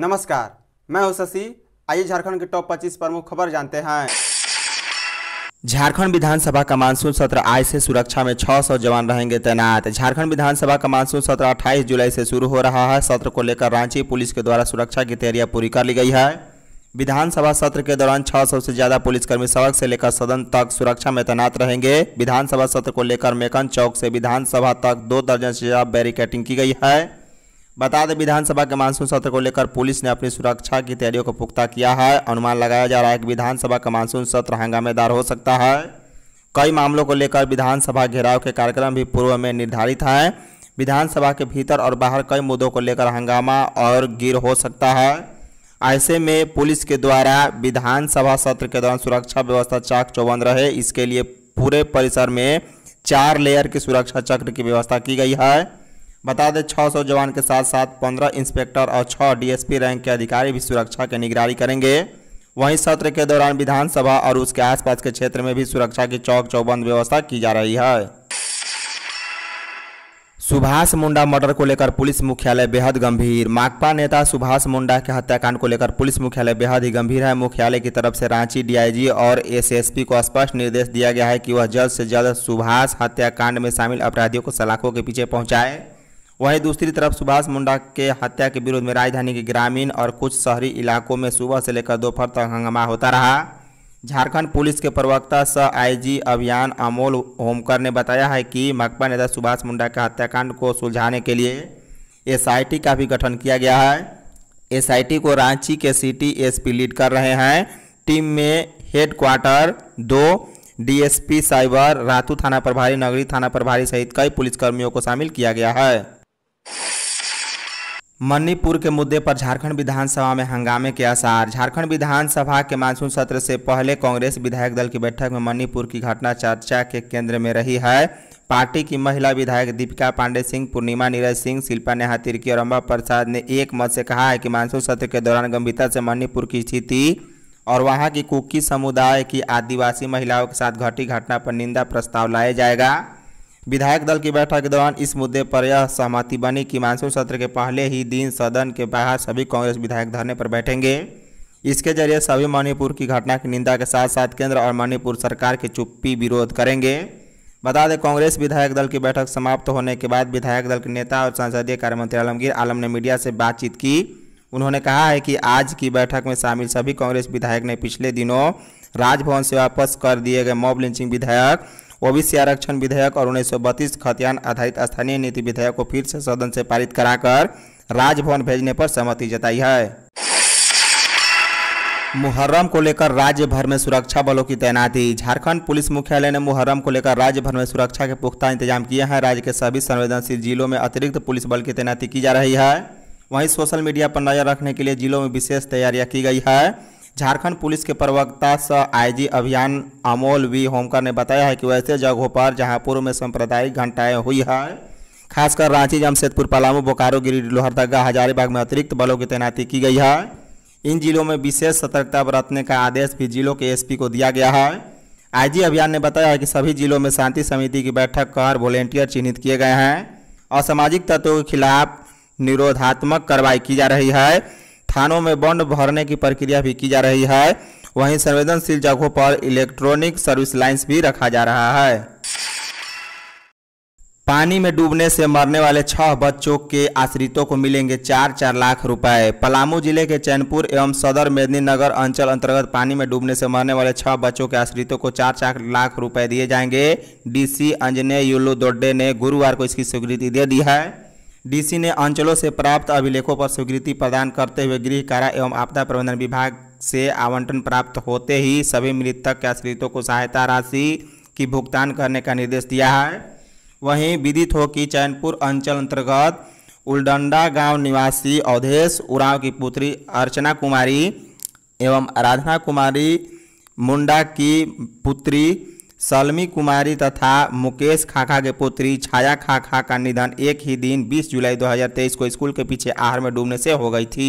नमस्कार मैं हूं शशि आइए झारखंड के टॉप 25 प्रमुख खबर जानते हैं झारखंड विधानसभा का मानसून सत्र आज से सुरक्षा में 600 जवान रहेंगे तैनात झारखंड विधानसभा का मानसून सत्र 28 जुलाई से शुरू हो रहा है सत्र को लेकर रांची पुलिस के द्वारा सुरक्षा की तैयारियां पूरी कर ली गई है विधानसभा सत्र के दौरान 600 से ज्यादा पुलिसकर्मी सड़क से लेकर सदन तक सुरक्षा में तैनात रहेंगे विधानसभा सत्र को लेकर मेकन चौक से विधानसभा तक दो दर्जन से ज्यादा बैरिकेटिंग की गई है बता दें विधानसभा के मानसून सत्र को लेकर पुलिस ने अपनी सुरक्षा की तैयारियों को पुख्ता किया है अनुमान लगाया जा रहा है कि विधानसभा का मानसून सत्र हंगामेदार हो सकता है कई मामलों को लेकर विधानसभा घेराव के कार्यक्रम भी पूर्व में निर्धारित हैं विधानसभा के भीतर और बाहर कई मुद्दों को लेकर हंगामा और गिर हो सकता है ऐसे में पुलिस के द्वारा विधानसभा सत्र के दौरान सुरक्षा व्यवस्था चाक चौबंद रहे इसके लिए पूरे परिसर में चार लेयर की सुरक्षा चक्र की व्यवस्था की गई है बता दें 600 जवान के साथ साथ 15 इंस्पेक्टर और 6 डीएसपी रैंक के अधिकारी भी सुरक्षा की निगरानी करेंगे वहीं सत्र के दौरान विधानसभा और उसके आसपास के क्षेत्र में भी सुरक्षा की चौक चौबंद व्यवस्था की जा रही है सुभाष मुंडा मर्डर को लेकर पुलिस मुख्यालय बेहद गंभीर माकपा नेता सुभाष मुंडा के हत्याकांड को लेकर पुलिस मुख्यालय बेहद ही गंभीर है मुख्यालय की तरफ से रांची डीआईजी और एसएसपी को स्पष्ट निर्देश दिया गया है कि वह जल्द से जल्द सुभाष हत्याकांड में शामिल अपराधियों को सलाखों के पीछे पहुंचाए वहीं दूसरी तरफ सुभाष मुंडा के हत्या के विरोध में राजधानी के ग्रामीण और कुछ शहरी इलाकों में सुबह से लेकर दोपहर तक हंगामा होता रहा झारखंड पुलिस के प्रवक्ता स आईजी अभियान अमोल होमकर ने बताया है कि मकपा नेता सुभाष मुंडा के हत्याकांड को सुलझाने के लिए एसआईटी का भी गठन किया गया है एसआईटी को रांची के सिटी एसपी लीड कर रहे हैं टीम में हेड क्वार्टर दो डीएसपी साइबर रातू थाना प्रभारी नगरी थाना प्रभारी सहित कई पुलिसकर्मियों को शामिल किया गया है मणिपुर के मुद्दे पर झारखंड विधानसभा में हंगामे के आसार झारखंड विधानसभा के मानसून सत्र से पहले कांग्रेस विधायक दल की बैठक में मणिपुर की घटना चर्चा के केंद्र में रही है पार्टी की महिला विधायक दीपिका पांडे सिंह पूर्णिमा नीरज सिंह शिल्पा नेहा तिर्की और अम्बा प्रसाद ने एक मत से कहा है कि मानसून सत्र के दौरान गंभीरता से मणिपुर की स्थिति और वहाँ की कुकी समुदाय की आदिवासी महिलाओं के साथ घटी घटना पर निंदा प्रस्ताव लाया जाएगा विधायक दल की बैठक के दौरान इस मुद्दे पर यह सहमति बनी कि मानसून सत्र के पहले ही दिन सदन के बाहर सभी कांग्रेस विधायक धरने पर बैठेंगे इसके जरिए सभी मणिपुर की घटना की निंदा के साथ साथ केंद्र और मणिपुर सरकार के चुप्पी विरोध करेंगे बता दें कांग्रेस विधायक दल की बैठक समाप्त होने के बाद विधायक दल के नेता और संसदीय कार्यमंत्री आलमगीर आलम ने मीडिया से बातचीत की उन्होंने कहा है कि आज की बैठक में शामिल सभी कांग्रेस विधायक ने पिछले दिनों राजभवन से वापस कर दिए गए मॉब लिंचिंग विधायक ओबीसी आरक्षण विधेयक और उन्नीस खतियान आधारित स्थानीय नीति विधेयक को फिर से सदन से पारित कराकर राजभवन भेजने पर सहमति जताई है मुहर्रम को लेकर राज्य भर में सुरक्षा बलों की तैनाती झारखंड पुलिस मुख्यालय ने मुहर्रम को लेकर राज्य भर में सुरक्षा के पुख्ता इंतजाम किए हैं राज्य के सभी संवेदनशील जिलों में अतिरिक्त पुलिस बल की तैनाती की जा रही है वहीं सोशल मीडिया पर नजर रखने के लिए जिलों में विशेष तैयारियां की गई है झारखंड पुलिस के प्रवक्ता स आईजी अभियान अमोल वी होमकर ने बताया है कि वैसे जगहों पर जहां पूर्व में सांप्रदायिक घंटाएं हुई है खासकर रांची जमशेदपुर पलामू बोकारो गिरिडीह लोहरदगा हजारीबाग में अतिरिक्त बलों की तैनाती की गई है इन जिलों में विशेष सतर्कता बरतने का आदेश भी जिलों के एस को दिया गया है आईजी अभियान ने बताया है कि सभी जिलों में शांति समिति की बैठक कर वॉलेंटियर चिन्हित किए गए हैं और सामाजिक तत्वों के खिलाफ निरोधात्मक कार्रवाई की जा रही है खानों में बॉन्ड भरने की प्रक्रिया भी की जा रही है वहीं संवेदनशील जगहों पर इलेक्ट्रॉनिक सर्विस लाइन्स भी रखा जा रहा है पानी में डूबने से मरने वाले छह बच्चों के आश्रितों को मिलेंगे चार चार लाख रुपए पलामू जिले के चैनपुर एवं सदर मेदिनीनगर अंचल अंतर्गत पानी में डूबने से मरने वाले छह बच्चों के आश्रितों को चार चार लाख रुपए दिए जाएंगे डीसी अंजने युल्लू दोड्डे ने गुरुवार को इसकी स्वीकृति दे दी है डीसी ने अंचलों से प्राप्त अभिलेखों पर स्वीकृति प्रदान करते हुए गृह कारा एवं आपदा प्रबंधन विभाग से आवंटन प्राप्त होते ही सभी मृतक के आश्रितों को सहायता राशि की भुगतान करने का निर्देश दिया है वहीं विदित हो कि चैनपुर अंचल अंतर्गत उलडंडा गांव निवासी अवधेश उराव की पुत्री अर्चना कुमारी एवं आराधना कुमारी मुंडा की पुत्री सलमी कुमारी तथा मुकेश खाखा के पुत्री छाया खाखा का निधन एक ही दिन 20 जुलाई 2023 को स्कूल के पीछे आहार में डूबने से हो गई थी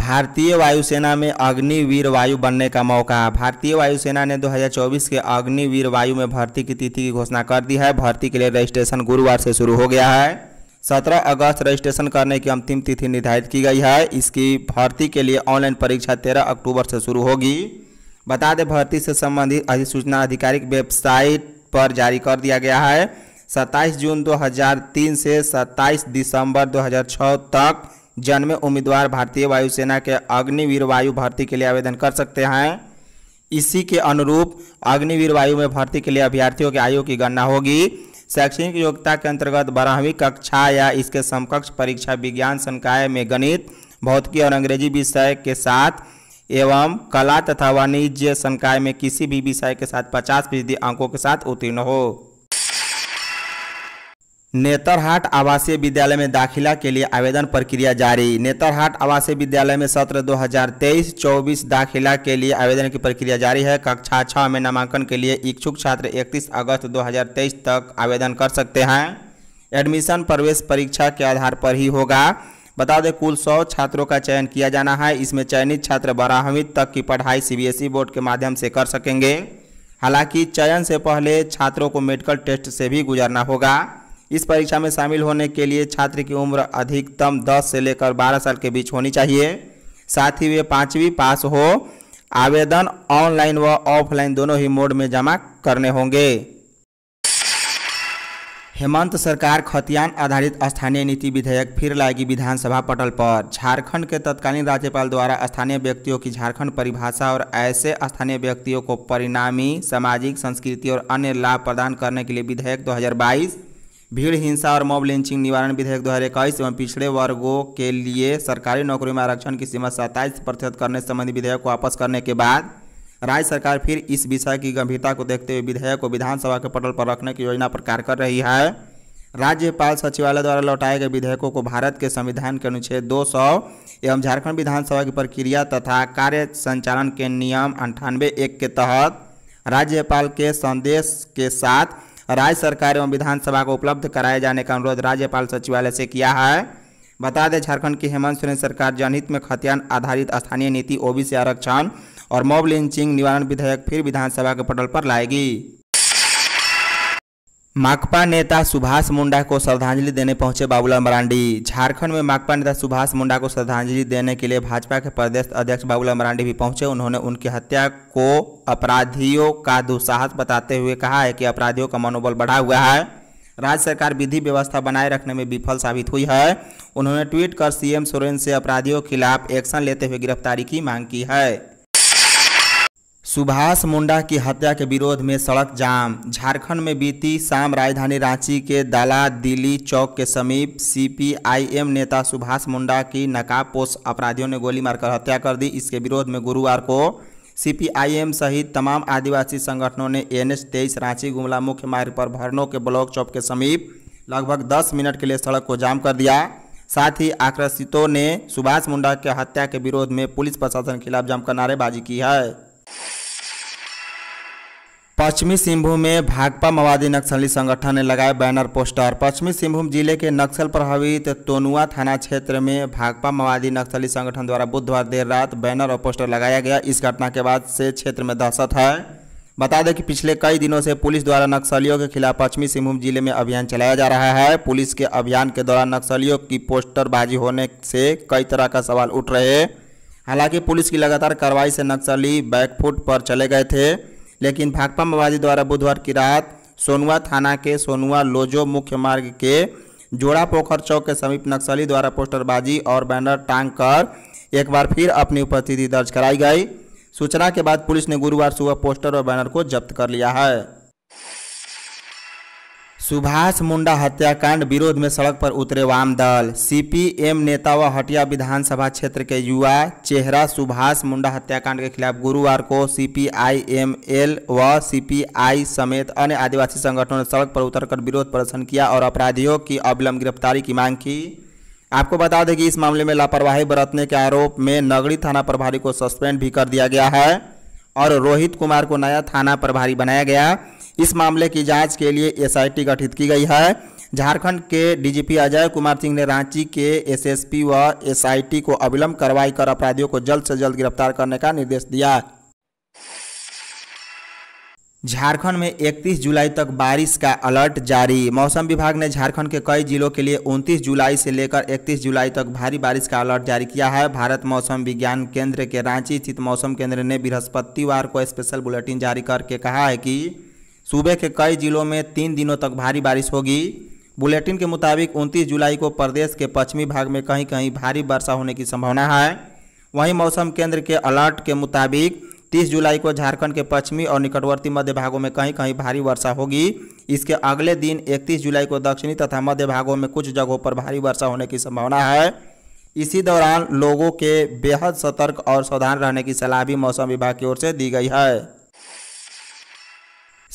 भारतीय वायुसेना में अग्निवीर वायु बनने का मौका भारतीय वायुसेना ने 2024 के अग्निवीर वायु में भर्ती की तिथि की घोषणा कर दी है भर्ती के लिए रजिस्ट्रेशन गुरुवार से शुरू हो गया है 17 अगस्त रजिस्ट्रेशन करने की अंतिम तिथि निर्धारित की गई है इसकी भर्ती के लिए ऑनलाइन परीक्षा 13 अक्टूबर से शुरू होगी बता दें भर्ती से संबंधित अधिसूचना आधिकारिक वेबसाइट पर जारी कर दिया गया है 27 जून 2003 से 27 दिसंबर 2006 तक जन्मे उम्मीदवार भारतीय वायुसेना के अग्निवीर वायु भर्ती के लिए आवेदन कर सकते हैं इसी के अनुरूप अग्निवीर वायु में भर्ती के लिए अभ्यर्थियों के आयु की गणना होगी शैक्षणिक योग्यता के अंतर्गत बारहवीं कक्षा या इसके समकक्ष परीक्षा विज्ञान संकाय में गणित भौतिकी और अंग्रेजी विषय के साथ एवं कला तथा वाणिज्य संकाय में किसी भी विषय के साथ पचास फीसदी अंकों के साथ उत्तीर्ण हो नेतरहाट आवासीय विद्यालय में दाखिला के लिए आवेदन प्रक्रिया जारी नेतरहाट आवासीय विद्यालय में सत्र 2023-24 दाखिला के लिए आवेदन की प्रक्रिया जारी है कक्षा छः में नामांकन के लिए इच्छुक छात्र 31 अगस्त 2023 तक आवेदन कर सकते हैं एडमिशन प्रवेश परीक्षा के आधार पर ही होगा बता दें कुल सौ छात्रों का चयन किया जाना है इसमें चयनित छात्र बारहवीं तक की पढ़ाई सीबीएसई e बोर्ड के माध्यम से कर सकेंगे हालांकि चयन से पहले छात्रों को मेडिकल टेस्ट से भी गुजरना होगा इस परीक्षा में शामिल होने के लिए छात्र की उम्र अधिकतम 10 से लेकर 12 साल के बीच होनी चाहिए साथ ही वे पाँचवीं पास हो आवेदन ऑनलाइन व ऑफलाइन दोनों ही मोड में जमा करने होंगे हेमंत सरकार खतियान आधारित स्थानीय नीति विधेयक फिर लाएगी विधानसभा पटल पर झारखंड के तत्कालीन राज्यपाल द्वारा स्थानीय व्यक्तियों की झारखंड परिभाषा और ऐसे स्थानीय व्यक्तियों को परिणामी सामाजिक संस्कृति और अन्य लाभ प्रदान करने के लिए विधेयक 2022 भीड़ हिंसा और मॉब लिंचिंग निवारण विधेयक दो एवं पिछड़े वर्गों के लिए सरकारी नौकरी में आरक्षण की सीमा सत्ताईस प्रतिशत करने संबंधी विधेयक को वापस करने के बाद राज्य सरकार फिर इस विषय की गंभीरता को देखते हुए विधेयक को विधानसभा के पटल पर रखने की योजना पर कार्य कर रही है राज्यपाल सचिवालय द्वारा लौटाए गए विधेयकों को भारत के संविधान के अनुच्छेद सौ एवं झारखंड विधानसभा की प्रक्रिया तथा कार्य संचालन के नियम अंठानवे एक के तहत राज्यपाल के संदेश के साथ राज्य सरकार एवं विधानसभा को उपलब्ध कराए जाने का अनुरोध राज्यपाल सचिवालय से किया है बता दें झारखंड की हेमंत सोरेन सरकार जनहित में खतियान आधारित स्थानीय नीति ओबीसी आरक्षण और मॉब लिंचिंग निवारण विधेयक फिर विधानसभा के पटल पर लाएगी माकपा नेता सुभाष मुंडा को श्रद्धांजलि देने पहुंचे बाबूलाल मरांडी झारखंड में माकपा नेता सुभाष मुंडा को श्रद्धांजलि देने के लिए भाजपा के प्रदेश अध्यक्ष बाबूलाल मरांडी भी पहुंचे उन्होंने उनकी हत्या को अपराधियों का दुस्साहस बताते हुए कहा है कि अपराधियों का मनोबल बढ़ा हुआ है राज्य सरकार विधि व्यवस्था बनाए रखने में विफल साबित हुई है उन्होंने ट्वीट कर सीएम सोरेन से अपराधियों के खिलाफ एक्शन लेते हुए गिरफ्तारी की मांग की है सुभाष मुंडा की हत्या के विरोध में सड़क जाम झारखंड में बीती शाम राजधानी रांची के दाला दिली चौक के समीप सीपीआईएम नेता सुभाष मुंडा की नकाबपोश अपराधियों ने गोली मारकर हत्या कर दी इसके विरोध में गुरुवार को सीपीआईएम सहित तमाम आदिवासी संगठनों ने एन एच तेईस रांची गुमला मुख्य मार्ग पर भरनों के ब्लॉक चौक के समीप लगभग दस मिनट के लिए सड़क को जाम कर दिया साथ ही आक्रोशितों ने सुभाष मुंडा के हत्या के विरोध में पुलिस प्रशासन के खिलाफ जमकर नारेबाजी की है पश्चिमी सिंहभूम में भाकपा माओवादी नक्सली संगठन ने लगाए बैनर पोस्टर पश्चिमी सिंहभूम जिले के नक्सल प्रभावित तोनुआ थाना क्षेत्र में भाकपा माओवादी नक्सली संगठन द्वारा बुधवार देर रात बैनर और पोस्टर लगाया गया इस घटना के बाद से क्षेत्र में दहशत है बता दें कि पिछले कई दिनों से पुलिस द्वारा नक्सलियों के खिलाफ पश्चिमी सिंहभूम जिले में अभियान चलाया जा रहा है पुलिस के अभियान के दौरान नक्सलियों की पोस्टरबाजी होने से कई तरह का सवाल उठ रहे हालांकि पुलिस की लगातार कार्रवाई से नक्सली बैकफुट पर चले गए थे लेकिन भाकपा माओवादी द्वारा बुधवार की रात सोनुआ थाना के सोनुआ लोजो मुख्य मार्ग के जोड़ा पोखर चौक के समीप नक्सली द्वारा पोस्टरबाजी और बैनर टांग कर एक बार फिर अपनी उपस्थिति दर्ज कराई गई सूचना के बाद पुलिस ने गुरुवार सुबह पोस्टर और बैनर को जब्त कर लिया है सुभाष मुंडा हत्याकांड विरोध में सड़क पर उतरे वाम दल सीपीएम नेता व हटिया विधानसभा क्षेत्र के युवा चेहरा सुभाष मुंडा हत्याकांड के खिलाफ गुरुवार को सीपीआईएमएल व सीपीआई समेत अन्य आदिवासी संगठनों ने सड़क पर उतरकर विरोध प्रदर्शन किया और अपराधियों की अविलंब गिरफ्तारी की मांग की आपको बता दें कि इस मामले में लापरवाही बरतने के आरोप में नगरी थाना प्रभारी को सस्पेंड भी कर दिया गया है और रोहित कुमार को नया थाना प्रभारी बनाया गया इस मामले की जांच के लिए एसआईटी गठित की गई है झारखंड के डीजीपी अजय कुमार सिंह ने रांची के एसएसपी व एसआईटी को अविलंब कार्रवाई कर अपराधियों को जल्द से जल्द गिरफ्तार करने का निर्देश दिया झारखंड में 31 जुलाई तक बारिश का अलर्ट जारी मौसम विभाग ने झारखंड के कई जिलों के लिए 29 जुलाई से लेकर 31 जुलाई तक भारी बारिश का अलर्ट जारी किया है भारत मौसम विज्ञान केंद्र के रांची स्थित मौसम केंद्र ने बृहस्पतिवार को स्पेशल बुलेटिन जारी करके कहा है कि सूबे के कई जिलों में तीन दिनों तक भारी बारिश होगी बुलेटिन के मुताबिक 29 जुलाई को प्रदेश के पश्चिमी भाग में कहीं कहीं भारी वर्षा होने की संभावना है वहीं मौसम केंद्र के अलर्ट के मुताबिक 30 जुलाई को झारखंड के पश्चिमी और निकटवर्ती मध्य भागों में कहीं कहीं भारी वर्षा होगी इसके अगले दिन 31 जुलाई को दक्षिणी तथा मध्य भागों में कुछ जगहों पर भारी वर्षा होने की संभावना है इसी दौरान लोगों के बेहद सतर्क और सावधान रहने की सलाह भी मौसम विभाग की ओर से दी गई है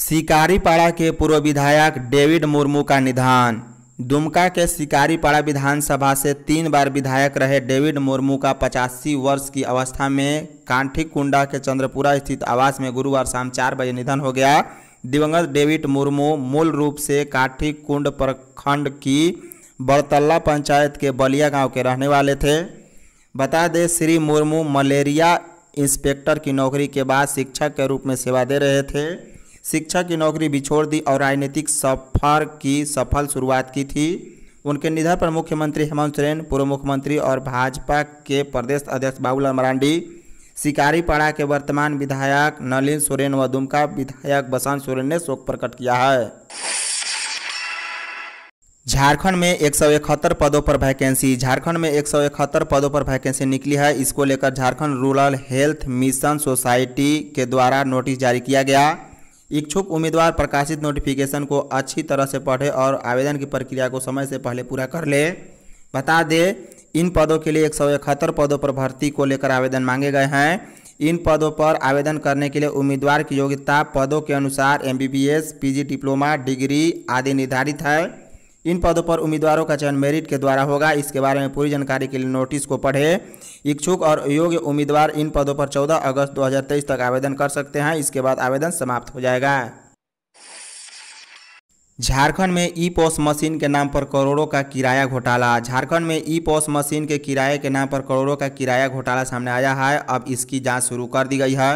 शिकारीपाड़ा के पूर्व विधायक डेविड मुर्मू का निधन दुमका के शिकारीपाड़ा विधानसभा से तीन बार विधायक रहे डेविड मुर्मू का पचासी वर्ष की अवस्था में कांठी कुंडा के चंद्रपुरा स्थित आवास में गुरुवार शाम चार बजे निधन हो गया दिवंगत डेविड मुर्मू मूल रूप से काठी कुंड प्रखंड की बड़तल्ला पंचायत के बलिया गांव के रहने वाले थे बता दें श्री मुर्मू मलेरिया इंस्पेक्टर की नौकरी के बाद शिक्षक के रूप में सेवा दे रहे थे शिक्षा की नौकरी भी छोड़ दी और राजनीतिक सफर की सफल शुरुआत की थी उनके निधन पर मुख्यमंत्री हेमंत सोरेन पूर्व मुख्यमंत्री और भाजपा के प्रदेश अध्यक्ष बाबूलाल मरांडी शिकारीपाड़ा के वर्तमान विधायक नलिन सोरेन व दुमका विधायक बसंत सोरेन ने शोक प्रकट किया है झारखंड में एक सौ इकहत्तर पदों पर वैकेंसी झारखंड में एक सौ इकहत्तर पदों पर वैकेंसी निकली है इसको लेकर Jharkhand rural health mission society के द्वारा नोटिस जारी किया गया इच्छुक उम्मीदवार प्रकाशित नोटिफिकेशन को अच्छी तरह से पढ़े और आवेदन की प्रक्रिया को समय से पहले पूरा कर ले बता दे इन पदों के लिए एक पदों पर भर्ती को लेकर आवेदन मांगे गए हैं इन पदों पर आवेदन करने के लिए उम्मीदवार की योग्यता पदों के अनुसार M B PG diploma degree आदि निर्धारित है इन पदों पर उम्मीदवारों का चयन मेरिट के द्वारा होगा इसके बारे में पूरी जानकारी के लिए नोटिस को पढ़े इच्छुक और योग्य उम्मीदवार इन पदों पर 14 अगस्त 2023 तक आवेदन कर सकते हैं इसके बाद आवेदन समाप्त हो जाएगा झारखंड में ई पोस मशीन के नाम पर करोड़ों का किराया घोटाला झारखंड में ई पोस मशीन के किराए के नाम पर करोड़ों का किराया घोटाला सामने आया है अब इसकी जाँच शुरू कर दी गई है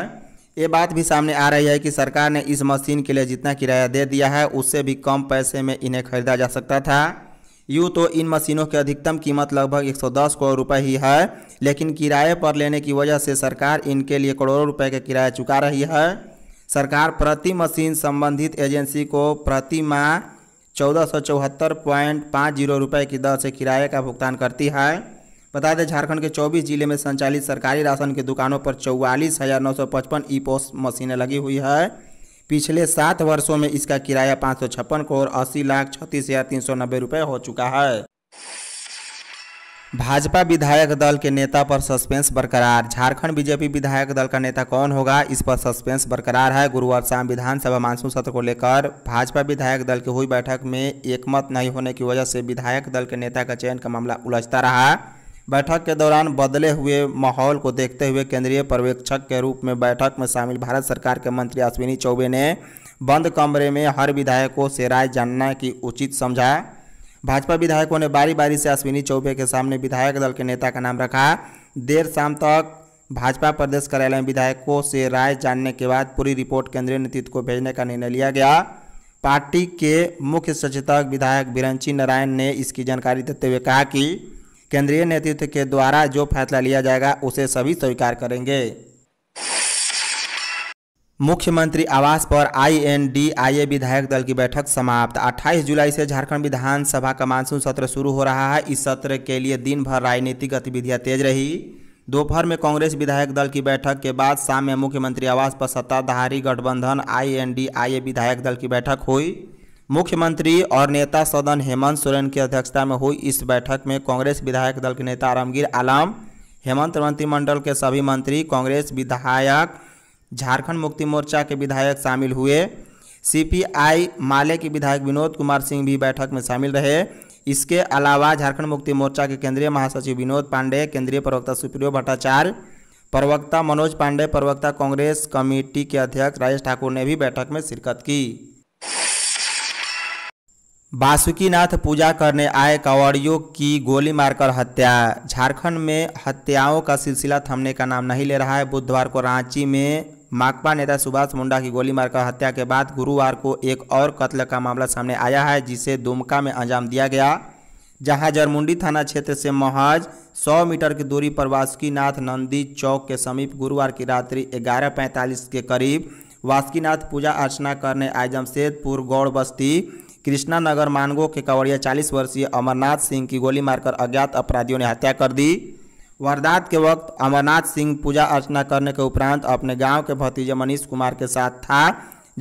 ये बात भी सामने आ रही है कि सरकार ने इस मशीन के लिए जितना किराया दे दिया है उससे भी कम पैसे में इन्हें खरीदा जा सकता था यूँ तो इन मशीनों की अधिकतम कीमत लगभग 110 करोड़ रुपए ही है लेकिन किराए पर लेने की वजह से सरकार इनके लिए करोड़ों रुपए का किराया चुका रही है सरकार प्रति मशीन संबंधित एजेंसी को प्रति माह चौदह सौ चौहत्तर पॉइंट पाँच जीरो रुपये की दर से किराए का भुगतान करती है बता दें झारखंड के 24 जिले में संचालित सरकारी राशन की दुकानों पर चौवालीस हज़ार नौ सौ पचपन ई पोस मशीनें लगी हुई है पिछले सात वर्षों में इसका किराया पाँच सौ छप्पन करोड़ अस्सी लाख छत्तीस हज़ार तीन सौ नब्बे रुपये हो चुका है भाजपा विधायक दल के नेता पर सस्पेंस बरकरार झारखंड बीजेपी विधायक दल का नेता कौन होगा इस पर सस्पेंस बरकरार है गुरुवार शाम विधानसभा मानसून सत्र को लेकर भाजपा विधायक दल की हुई बैठक में एकमत नहीं होने की वजह से विधायक दल के नेता का चयन का मामला उलझता रहा बैठक के दौरान बदले हुए माहौल को देखते हुए केंद्रीय पर्यवेक्षक के रूप में बैठक में शामिल भारत सरकार के मंत्री अश्विनी चौबे ने बंद कमरे में हर विधायकों से राय जानना की उचित समझा भाजपा विधायकों ने बारी बारी से अश्विनी चौबे के सामने विधायक दल के नेता का नाम रखा देर शाम तक भाजपा प्रदेश कार्यालय में विधायकों से राय जानने के बाद पूरी रिपोर्ट केंद्रीय नेतृत्व को भेजने का निर्णय लिया गया पार्टी के मुख्य सचेतक विधायक बिरंची नारायण ने इसकी जानकारी देते हुए कहा कि केंद्रीय नेतृत्व के द्वारा जो फैसला लिया जाएगा उसे सभी स्वीकार करेंगे मुख्यमंत्री आवास पर आईएनडीआईए विधायक दल की बैठक समाप्त 28 जुलाई से झारखंड विधानसभा का मानसून सत्र शुरू हो रहा है इस सत्र के लिए दिन भर राजनीतिक गतिविधियां तेज रही दोपहर में कांग्रेस विधायक दल की बैठक के बाद शाम में मुख्यमंत्री आवास पर सत्ताधारी गठबंधन आईएनडीआईए विधायक दल की बैठक हुई मुख्यमंत्री और नेता सदन हेमंत सोरेन की अध्यक्षता में हुई इस बैठक में कांग्रेस विधायक दल के नेता आरामगीर आलम हेमंत मंत्रिमंडल के सभी मंत्री कांग्रेस विधायक झारखंड मुक्ति मोर्चा के विधायक शामिल हुए सीपीआई माले के विधायक विनोद कुमार सिंह भी बैठक में शामिल रहे इसके अलावा झारखंड मुक्ति मोर्चा के केंद्रीय महासचिव विनोद पांडे केंद्रीय प्रवक्ता सुप्रियो भट्टाचार्य प्रवक्ता मनोज पांडे प्रवक्ता कांग्रेस कमेटी के अध्यक्ष राजेश ठाकुर ने भी बैठक में शिरकत की बासुकीनाथ पूजा करने आए कांवड़ियों की गोली मारकर हत्या झारखंड में हत्याओं का सिलसिला थमने का नाम नहीं ले रहा है बुधवार को रांची में माकपा नेता सुभाष मुंडा की गोली मारकर हत्या के बाद गुरुवार को एक और कत्ल का मामला सामने आया है जिसे दुमका में अंजाम दिया गया जहां जरमुंडी थाना क्षेत्र से महज 100 मीटर की दूरी पर वासुकीनाथ नंदी चौक के समीप गुरुवार की रात्रि 11:45 के करीब वासुकीनाथ पूजा अर्चना करने आए जमशेदपुर गौड़ बस्ती कृष्णा नगर मानगो के कंवरिया चालीस वर्षीय अमरनाथ सिंह की गोली मारकर अज्ञात अपराधियों ने हत्या कर दी वारदात के वक्त अमरनाथ सिंह पूजा अर्चना करने के उपरांत अपने गांव के भतीजे मनीष कुमार के साथ था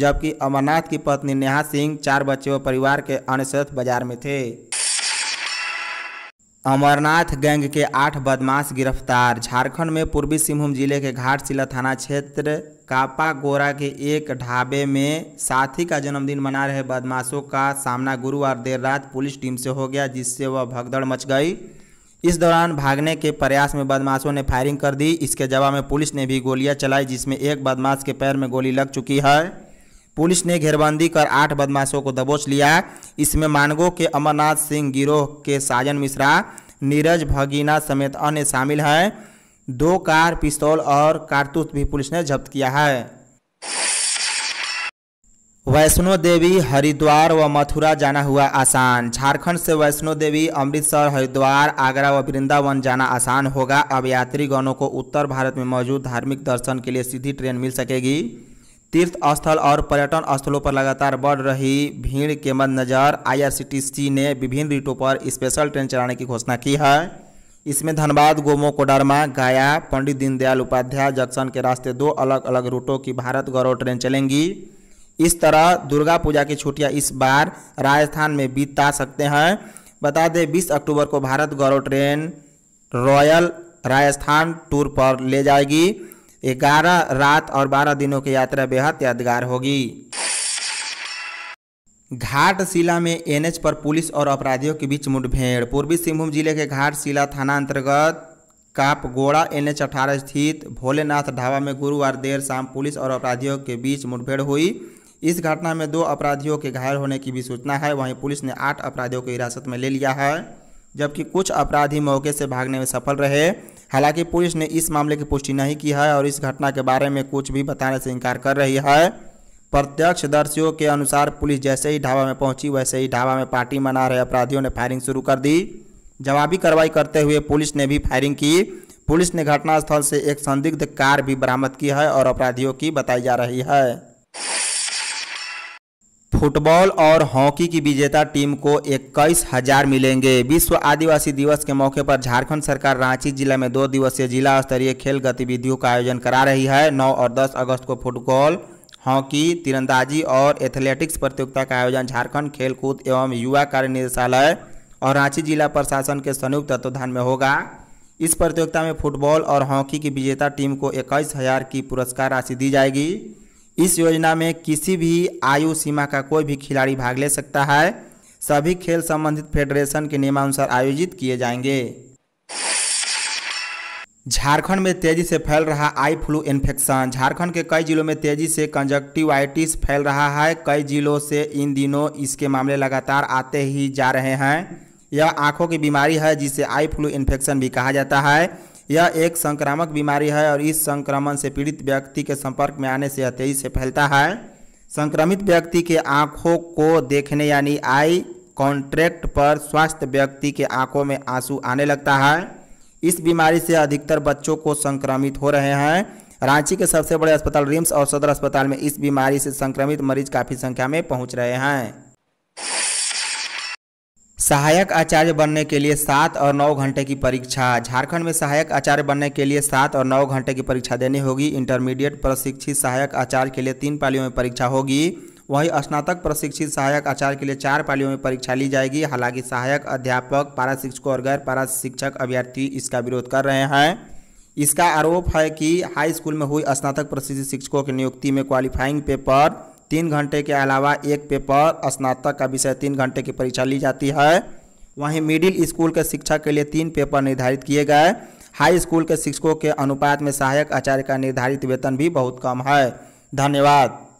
जबकि अमरनाथ की पत्नी नेहा सिंह चार बच्चे व परिवार के अन्य सदस्य बाजार में थे अमरनाथ गैंग के आठ बदमाश गिरफ्तार झारखंड में पूर्वी सिंहभूम जिले के घाटशिला थाना क्षेत्र कापागोरा के एक ढाबे में साथी का जन्मदिन मना रहे बदमाशों का सामना गुरुवार देर रात पुलिस टीम से हो गया जिससे वह भगदड़ मच गई इस दौरान भागने के प्रयास में बदमाशों ने फायरिंग कर दी इसके जवाब में पुलिस ने भी गोलियां चलाई जिसमें एक बदमाश के पैर में गोली लग चुकी है पुलिस ने घेरबंदी कर आठ बदमाशों को दबोच लिया इसमें मानगो के अमरनाथ सिंह गिरोह के साजन मिश्रा नीरज भगीना समेत अन्य शामिल हैं दो कार पिस्तौल और कारतूस भी पुलिस ने जब्त किया है वैष्णो देवी हरिद्वार व मथुरा जाना हुआ आसान झारखंड से वैष्णो देवी अमृतसर हरिद्वार आगरा व वृंदावन जाना आसान होगा अब यात्री गणों को उत्तर भारत में मौजूद धार्मिक दर्शन के लिए सीधी ट्रेन मिल सकेगी तीर्थ स्थल और पर्यटन स्थलों पर लगातार बढ़ रही भीड़ के मद्देनज़र सी ने विभिन्न रूटों पर स्पेशल ट्रेन चलाने की घोषणा की है इसमें धनबाद गोमो कोडरमा गया पंडित दीनदयाल उपाध्याय जंक्शन के रास्ते दो अलग अलग रूटों की भारत गौरव ट्रेन चलेंगी इस तरह दुर्गा पूजा की छुट्टियां इस बार राजस्थान में बीता सकते हैं बता दें 20 अक्टूबर को Bharat Gaurav train royal Rajasthan tour पर ले जाएगी ग्यारह रात और बारह दिनों की यात्रा बेहद यादगार होगी घाट शिला में एनएच पर पुलिस और अपराधियों के बीच मुठभेड़ पूर्वी सिंहभूम जिले के घाट शिला थाना अंतर्गत कापगोड़ा एन एच अठारह स्थित भोलेनाथ ढाबा में गुरुवार देर शाम पुलिस और अपराधियों के बीच मुठभेड़ हुई इस घटना में दो अपराधियों के घायल होने की भी सूचना है वहीं पुलिस ने आठ अपराधियों को हिरासत में ले लिया है जबकि कुछ अपराधी मौके से भागने में सफल रहे हालांकि पुलिस ने इस मामले की पुष्टि नहीं की है और इस घटना के बारे में कुछ भी बताने से इनकार कर रही है प्रत्यक्षदर्शियों के अनुसार पुलिस जैसे ही ढाबा में पहुंची वैसे ही ढाबा में पार्टी मना रहे अपराधियों ने फायरिंग शुरू कर दी जवाबी कार्रवाई करते हुए पुलिस ने भी फायरिंग की पुलिस ने घटनास्थल से एक संदिग्ध कार भी बरामद की है और अपराधियों की बताई जा रही है फुटबॉल और हॉकी की विजेता टीम को इक्कीस हजार मिलेंगे विश्व आदिवासी दिवस के मौके पर झारखंड सरकार रांची जिला में दो दिवसीय जिला स्तरीय खेल गतिविधियों का आयोजन करा रही है 9 और 10 अगस्त को फुटबॉल हॉकी तीरंदाजी और एथलेटिक्स प्रतियोगिता का आयोजन झारखंड खेलकूद एवं युवा कार्य निदेशालय और रांची जिला प्रशासन के संयुक्त तत्वाधान में होगा इस प्रतियोगिता में फुटबॉल और हॉकी की विजेता टीम को इक्कीस हजार की पुरस्कार राशि दी जाएगी इस योजना में किसी भी आयु सीमा का कोई भी खिलाड़ी भाग ले सकता है सभी खेल संबंधित फेडरेशन के नियमानुसार आयोजित किए जाएंगे झारखंड में तेजी से फैल रहा आई फ्लू इन्फेक्शन झारखंड के कई जिलों में तेजी से कंजक्टिवाइटिस फैल रहा है कई जिलों से इन दिनों इसके मामले लगातार आते ही जा रहे हैं यह आंखों की बीमारी है जिसे आई फ्लू इन्फेक्शन भी कहा जाता है यह एक संक्रामक बीमारी है और इस संक्रमण से पीड़ित व्यक्ति के संपर्क में आने से यह तेजी से फैलता है संक्रमित व्यक्ति के आँखों को देखने यानी आई कॉन्ट्रैक्ट पर स्वास्थ्य व्यक्ति के आँखों में आंसू आने लगता है इस बीमारी से अधिकतर बच्चों को संक्रमित हो रहे हैं रांची के सबसे बड़े अस्पताल रिम्स और सदर अस्पताल में इस बीमारी से संक्रमित मरीज काफ़ी संख्या में पहुंच रहे हैं सहायक आचार्य बनने के लिए सात और नौ घंटे की परीक्षा झारखंड में सहायक आचार्य बनने के लिए सात और नौ घंटे की परीक्षा देनी होगी इंटरमीडिएट प्रशिक्षित सहायक आचार्य के लिए तीन पालियों में परीक्षा होगी वहीं स्नातक प्रशिक्षित सहायक आचार्य के लिए चार पालियों में परीक्षा ली जाएगी हालांकि सहायक अध्यापक पारा शिक्षकों और गैर पारा शिक्षक अभ्यर्थी इसका विरोध कर रहे हैं इसका आरोप है कि हाई स्कूल में हुई स्नातक प्रशिक्षित शिक्षकों की नियुक्ति में क्वालिफाइंग पेपर तीन घंटे के अलावा एक पेपर स्नातक का विषय तीन घंटे की परीक्षा ली जाती है वहीं मिडिल स्कूल के शिक्षा के लिए तीन पेपर निर्धारित किए गए हाई स्कूल के शिक्षकों के अनुपात में सहायक आचार्य का निर्धारित वेतन भी बहुत कम है धन्यवाद